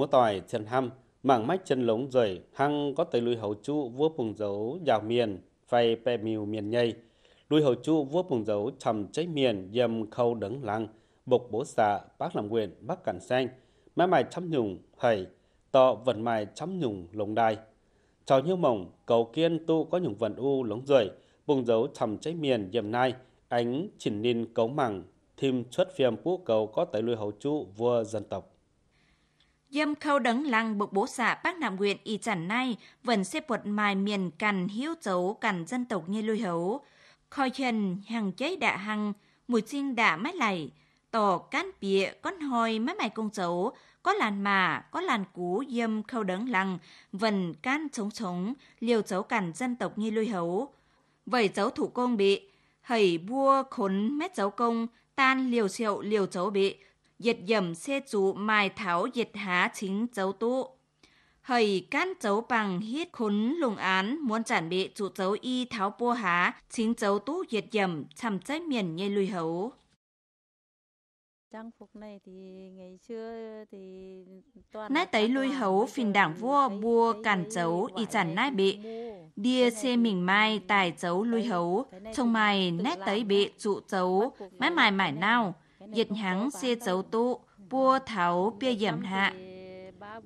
múa tỏi thiền hăm mảng mách chân lống rời hăng có tới lùi hầu chu vua phùng dấu dào miền vay pè miu miền nhây lùi hầu chu vua phùng dấu trầm cháy miền dầm khâu đấng lăng bộc bố xạ bác làm quyền bác cản xanh mái mài chấm nhùng hầy tọ vận mài chấm nhùng lồng đai trò như mỏng cầu kiên tu có nhùng vận u lống rời vùng dấu trầm cháy miền dầm nai ánh chỉnh ninh cấu mẳng thêm xuất phiêm quốc cầu có tới lùi hầu chu vua dân tộc Dâm khâu đấng lăng bực bố xạ bác nạm nguyện y chẳng nay vẫn xếp vật mài miền cằn hiếu dấu cằn dân tộc như lôi hấu. Khoi chân hàng cháy đạ hăng, mùi chinh đạ mái lầy, tổ cán bịa con hoi mái mày công dấu, có làn mà, có làn cú dâm khâu đấng lăng, vần can chống chống, liều dấu cằn dân tộc như lôi hấu. Vậy dấu thủ công bị, hẩy bua khốn mét dấu công, tan liều triệu liều dấu bị, dịch dầm xe chú mài tháo dịch há chính cháu tụ. Hầy can cháu bằng hít khốn lùng án muốn giản bệ chủ cháu y tháo bô há chính cháu tụ dịch dầm chằm trái miền nhây lùi hấu. Trang phục này thì ngày xưa thì toàn nãy tấy lui hấu phiền đảng vua bua cản dấu y giản nai bệ đia xe mình mai tài dấu lui hấu trong mày nét tấy bệ trụ dấu mãi mài mải nào dịch hẳn xe dấu tụ, bua thảo bia giảm hạ.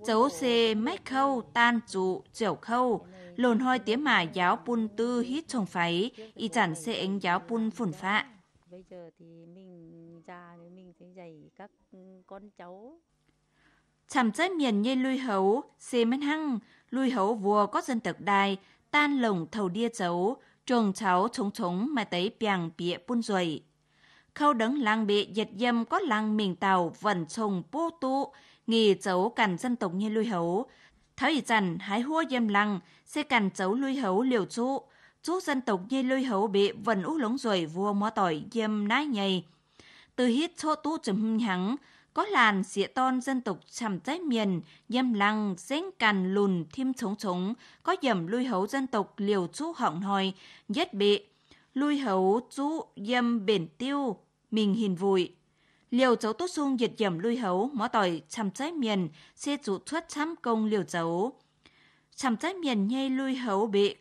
Dấu xe mách khâu, tan trụ, chểu khâu, lồn hoi tiếng mà giáo bun tư hít trồng phái, y chẳng xe ánh giáo bun phủn phạ. Bây giờ thì mình già thì mình sẽ dạy các con cháu. Chảm chất miền như lùi hấu, xe men hăng, lùi hấu vua có dân tộc đài, tan lồng thầu đia dấu, trường cháu chống chống mà tấy biàng bịa bun ruồi khâu đấng làng bị dịch dâm có làng miền tàu vận sùng bố tụ, nghỉ dấu cản dân tộc như lui hấu. Thấy rằng hái hua dâm lăng, sẽ cản dấu lui hấu liều trụ. Chú dân tộc như lui hấu bị vận ú lống rồi vua mó tỏi dâm nái nhầy. Từ hít chỗ tu trầm hưng hắng, có làn xịa ton dân tộc chằm trái miền, dâm lăng, dính càn lùn, thêm chống chống, có dầm lui hấu dân tộc liều chú họng hòi, nhất bị lui hấu chú dâm bền tiêu mình hình vui liều chấu tốt sung diệt dầm lui hấu mó tỏi chăm trái miền xe chủ thoát chăm công liều chấu chăm trái miền nhây lui hấu bị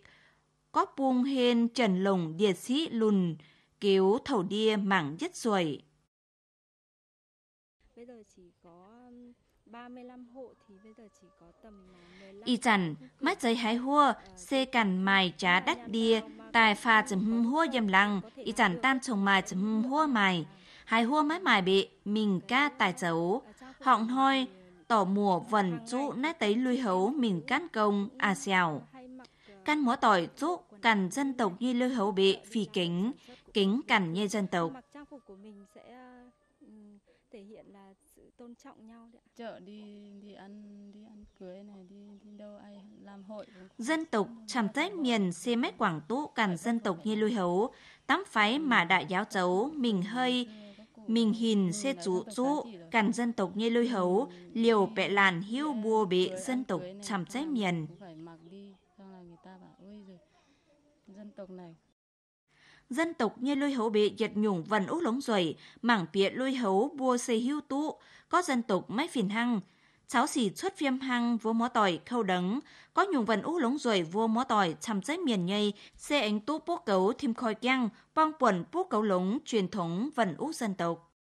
có buông hên trần lồng địa sĩ lùn cứu thầu đia mảng nhất ruồi bây giờ chỉ có 35 um, hộ thì bây giờ chỉ có tầm 15 Ý chẳng, mắt giấy hái hua, ờ, xe cằn mài trá đắt đia, tài pha chấm hua dầm lăng, y chẳng tan chồng mài chấm hua mài, hai hua mái mài bị mình ca tài chấu, họng thôi tỏ mùa vần chú nát tấy lui hấu mình cán công à xèo. Căn múa tỏi chú cằn dân tộc như lưu hấu bị phi kính, kính cằn như dân tộc. Trang phục của mình sẽ thể hiện là sự tôn trọng nhau. Chợ đi đi ăn đi ăn cưới này đi đi đâu ai dân tộc chăm tết miền xe mét quảng tú cản dân tộc như lùi hấu tắm phái mà đại giáo chấu mình hơi mình hìn xe chú chú cản dân tộc như lùi hấu liều bẹ làn hiu bùa bệ dân tộc chăm tết miền dân tộc này như lôi hấu bị giật nhủng vần út lóng rồi mảng pịa lôi hấu bua xây hưu tụ có dân tộc mách phiền hăng cháu xì xuất viêm hăng vua mó tỏi khâu đấng có nhung vần ú lống rồi vua mó tỏi chăm chết miền nhây xe ánh tú bố cấu thêm khói keng bong quần bố cấu lống truyền thống vần ú dân tộc